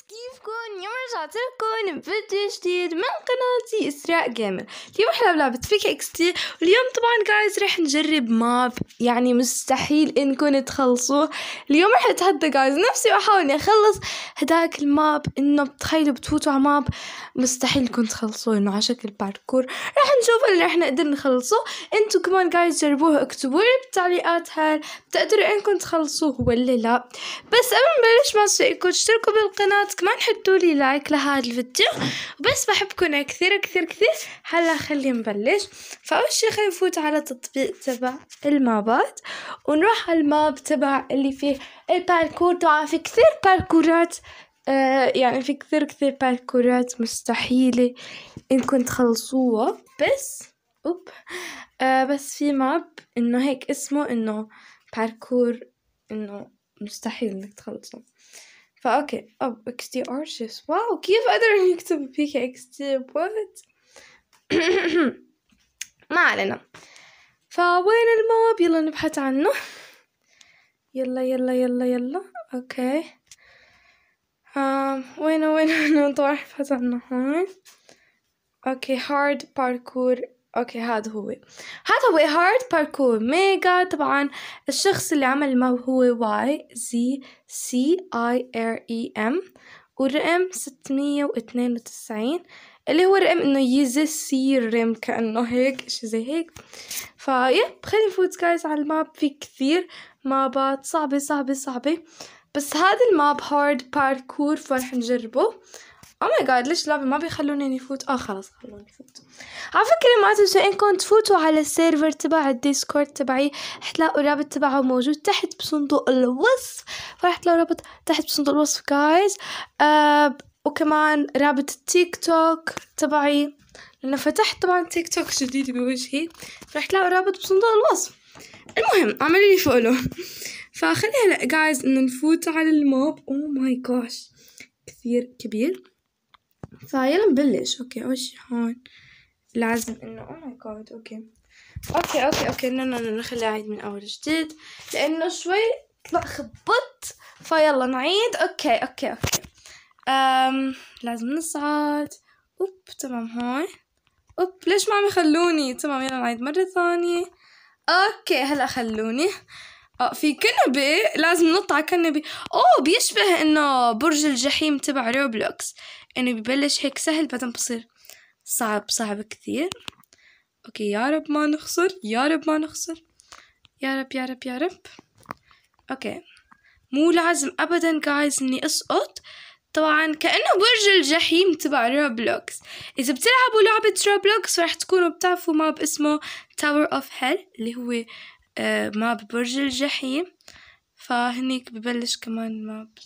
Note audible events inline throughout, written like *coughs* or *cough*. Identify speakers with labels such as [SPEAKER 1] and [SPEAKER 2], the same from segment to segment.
[SPEAKER 1] كيفكم اليوم رجعت لكم بفيديو جديد من قناتي اسراء جيمر اليوم احنا بلعبة فيك اكس تي واليوم طبعا جايز رح نجرب ماب يعني مستحيل انكم تخلصوه اليوم رح اتحدى جايز نفسي واحاول اخلص هداك الماب انه بتخيلوا بتفوتوا على ماب مستحيل انكم تخلصوه انه على شكل باركور رح نشوف اللي رح نقدر نخلصوه انتو كمان جايز جربوه اكتبوا لي بالتعليقات هل بتقدروا انكم تخلصوه ولا لا بس قبل ما نبلش ما تنسوا اشتركوا بالقناة مرات كمان حطوا لي لايك لهذا الفيديو وبس بحبكم كثير كثير كثير هلا خلي نبلش فاول شي خلي نفوت على تطبيق تبع المابات ونروح على الماب تبع اللي فيه الباركور طبعا في كثير باركورات آه، يعني في كثير كثير باركورات مستحيلة انكم تخلصوها بس اوب آه، بس في ماب انه هيك اسمه انه باركور انه مستحيل انك تخلصه فأوكي أب اكس دي ارشيفز واو كيف أقدر إني أكتب بيك اكس دي وات ما علينا فوين الماب يلا نبحث عنه يلا يلا يلا يلا أوكي um, وين وين *laughs* طبعا نبحث عنه هون أوكي هارد باركور اوكي هذا هو هذا هو هارد باركور ميجا طبعا الشخص اللي عمل الماب هو واي زي سي اي ار اي ام والرقم 692 اللي هو رقم انه يزي سي رم كانه هيك اشي زي هيك فيب خلينا نفوت جايز على الماب في كثير مابات صعبة صعبة صعبة بس هذا الماب هارد باركور فرح نجربه او ماي جاد ليش لعبه ما بيخلوني نفوت اه خلاص خلوني فوت على فكره ما تنسوا انكم تفوتوا على السيرفر تبع الديسكورد تبعي رح تلاقوا الرابط تبعه موجود تحت بصندوق الوصف فرح تلاقوا رابط تحت بصندوق الوصف جايز آه وكمان رابط التيك توك تبعي لانه فتحت طبعا تيك توك جديد بوجهي فرح تلاقوا رابط بصندوق الوصف المهم اعملوا لي فولو فخلينا هلا جايز انه نفوت على الموب او ماي جاش كثير كبير فيلا نبلش اوكي اول شي هون لازم انه او ماي جاد اوكي اوكي اوكي اوكي لا لا لا خليها من اول جديد لانه شوي خبطت فيلا نعيد اوكي اوكي اوكي أم لازم نصعد اوب تمام هون اوب ليش ما عم يخلوني تمام يلا نعيد مرة ثانية اوكي هلا خلوني آه، في كنبي لازم نط على كنبي اوه بيشبه انه برج الجحيم تبع روبلوكس انه ببلش هيك سهل بعدين بصير صعب صعب كثير اوكي يا رب ما نخسر يا رب ما نخسر يا رب يا رب يا رب اوكي مو لازم ابدا جايز اني اسقط طبعا كأنه برج الجحيم تبع روبلوكس إذا بتلعبوا لعبة روبلوكس راح تكونوا بتعرفوا ماب اسمه تاور اوف هيل اللي هو آه، ماب برج الجحيم فهنيك ببلش كمان ماب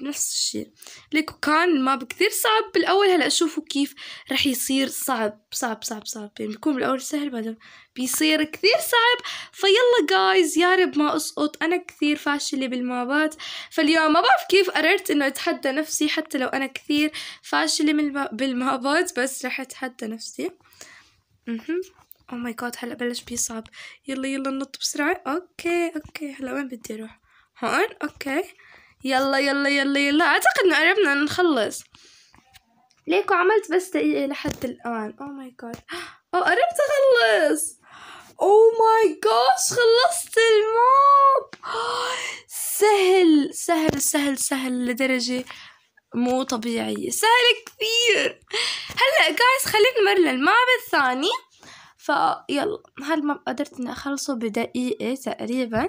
[SPEAKER 1] نفس الشيء ليكو كان الماب كثير صعب بالاول هلا شوفوا كيف رح يصير صعب صعب صعب صعب يعني بيكون بالاول سهل بعدين بيصير كثير صعب فيلا جايز يا رب ما اسقط انا كثير فاشله بالمابات فاليوم ما بعرف كيف قررت انه اتحدى نفسي حتى لو انا كثير فاشله بالمابات بس رح اتحدى نفسي م او ماي جاد هلا بلش بيصعب يلا يلا ننط بسرعه اوكي اوكي هلا وين بدي اروح هون اوكي يلا يلا يلا يلا اعتقد انه قربنا نخلص ليكو عملت بس دقيقه لحد الان او ماي جاد او قربت اخلص او ماي جاد خلصت الماب *gasps* سهل سهل سهل سهل لدرجه مو طبيعيه سهل كثير هلا جايز خلينا نمر للماب الثاني فيلا هل ما قدرت اني اخلصه بدقيقة تقريبا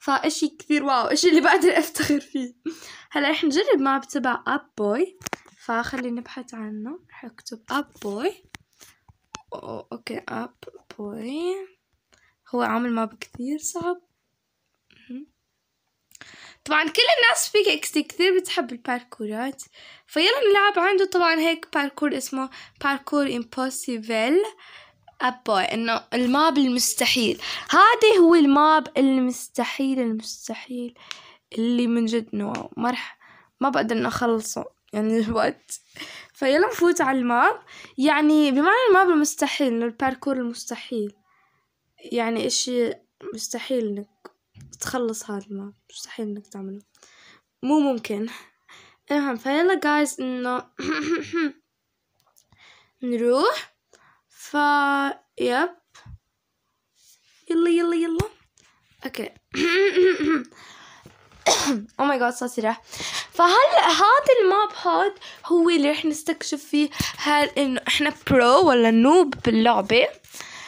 [SPEAKER 1] فاشي كثير واو اشي اللي بقدر افتخر فيه هلا رح نجرب ماب تبع اب بوي فخلي نبحث عنه رح اكتب اب بوي اوكي اب بوي هو عامل ماب كثير صعب طبعا كل الناس في كيكستي كثير بتحب الباركورات فيلا نلعب عنده طبعا هيك باركور اسمه باركور امبوسيبل أبوي إنه الماب المستحيل هذا هو الماب المستحيل المستحيل اللي من جد نوع ما رح ما بقدر إنه أخلصه يعني الوقت *laughs* فيلا نفوت على الماب يعني بمعنى الماب المستحيل إنه الباركور المستحيل يعني إشي مستحيل إنك تخلص هذا الماب مستحيل إنك تعمله مو ممكن المهم فيلا جايز إنه *laughs* نروح فا يب يلا يلا يلا اوكي او ماي جاد صوتي راح فهلا هذا الماب هاد هو اللي رح نستكشف فيه هل انه احنا برو ولا نوب باللعبه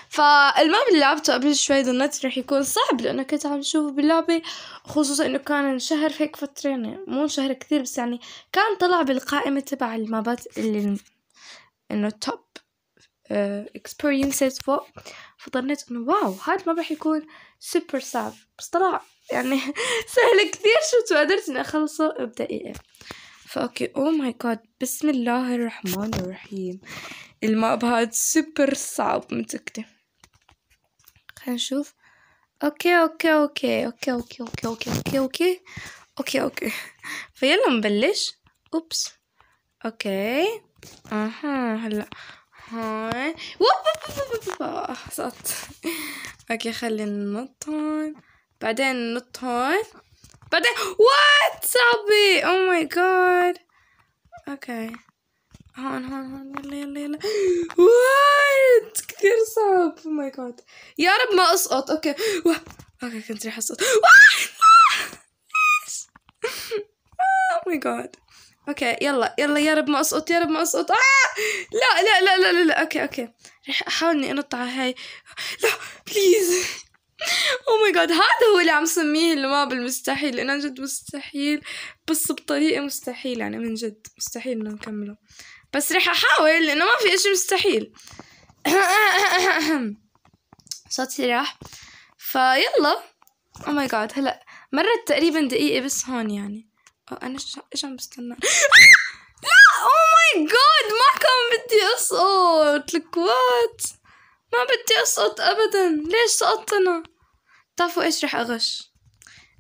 [SPEAKER 1] فالماب اللي لعبته قبل شوي ظنيت رح يكون صعب لانه كنت عم شوفه باللعبه خصوصا انه كان انشهر هيك فتره يعني مو انشهر كثير بس يعني كان طلع بالقائمه تبع المابات اللي انه توب اكسبيرينسز فوق فظنيت انه واو هذا ما راح يكون سوبر صعب بس طلع يعني *laughs* سهل كثير شفت وقدرت اني اخلصه بدقيقه فاوكي او ماي جاد بسم الله الرحمن الرحيم الماب هذا سوبر صعب متأكدة خلينا نشوف اوكي اوكي اوكي اوكي اوكي اوكي اوكي اوكي اوكي اوكي اوكي فيلا نبلش اوبس اوكي اها هلا هون سقطت اوكي خلي ننط هون بعدين ننط هون بعدين وات صعبي او ماي جاد اوكي هون هون هون يلا يلا يلا وات كثير صعب او ماي جاد يا رب ما اسقط اوكي اوكي كنت رح اسقط ماي جاد اوكي يلا يلا يا رب ما اسقط يا رب ما اسقط آه! لا لا لا لا لا, لا. اوكي اوكي رح احاول اني انط على هاي لا بليز او ماي جاد هذا هو اللي عم سميه الماب المستحيل لانه جد مستحيل بس بطريقه مستحيل يعني من جد مستحيل انه نكمله بس رح احاول لانه ما في اشي مستحيل *coughs* صوتي راح فيلا او ماي جاد هلا مرت تقريبا دقيقه بس هون يعني آه، انا ايش عم بستنى لا او ماي جاد ما كان بدي اسقط لك وات ما بدي اسقط ابدا ليش سقطت انا بتعرفوا ايش رح اغش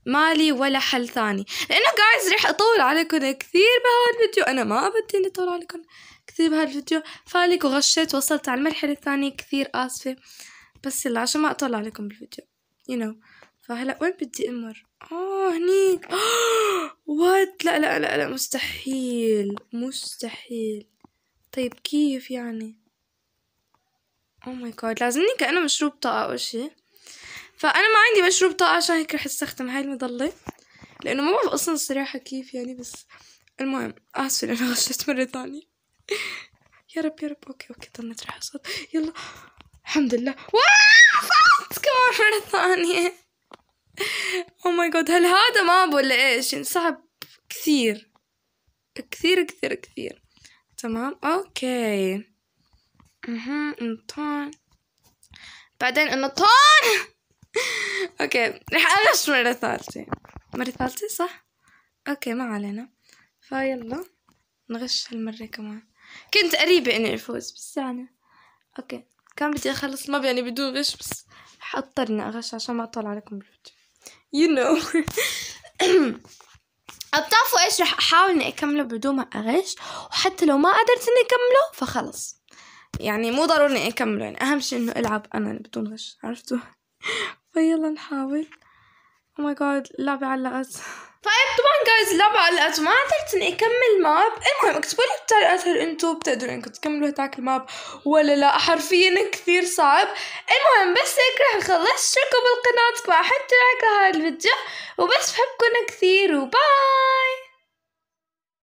[SPEAKER 1] مالي ولا حل ثاني لانه جايز رح اطول عليكم كثير بهذا الفيديو انا ما بدي اطول عليكم كثير بهذا الفيديو فالك وغشيت وصلت على المرحله الثانيه كثير اسفه بس يلا عشان ما اطول عليكم بالفيديو يو you know. فهلا وين بدي امر اه هنيك وات *gasps* لا لا لا لا مستحيل مستحيل طيب كيف يعني او ماي جاد لازمني كانه مشروب طاقه او شيء فانا ما عندي مشروب طاقه عشان هيك رح استخدم هاي المظله لانه ما بعرف اصلا الصراحه كيف يعني بس المهم اسف انا *laughs* غشيت مره ثانيه *laughs* يا رب يا رب اوكي اوكي ضلت رح اصوت يلا الحمد لله واو فاست كمان مره ثانيه او ماي جاد هل هذا ماب ولا ايش يعني صعب كثير كثير كثير كثير تمام اوكي اها انطون بعدين انطون *laughs* اوكي رح ابلش مرة ثالثة مرة ثالثة صح اوكي ما علينا فيلا نغش هالمرة كمان كنت قريبة اني افوز بس يعني اوكي كان بدي اخلص ما يعني بدون غش بس حضطر اني اغش عشان ما اطلع عليكم بالفيديو يو نو بتعرفوا ايش رح احاول اني اكمله بدون ما اغش وحتى لو ما قدرت اني اكمله فخلص يعني مو ضروري اني اكمله يعني اهم شيء انه العب انا بدون غش عرفتوا *laughs* فيلا نحاول oh او ماي جاد اللعبه علقت طيب طبعا جايز اللعبة علقت وما قدرت اني اكمل ماب المهم اكتبوا لي بالتعليقات هل انتم بتقدروا انكم تكملوا هتاك الماب ولا لا حرفيا كثير صعب المهم بس هيك رح نخلص اشتركوا بالقناة بقى حتى لايك لهذا الفيديو وبس بحبكم كثير وباي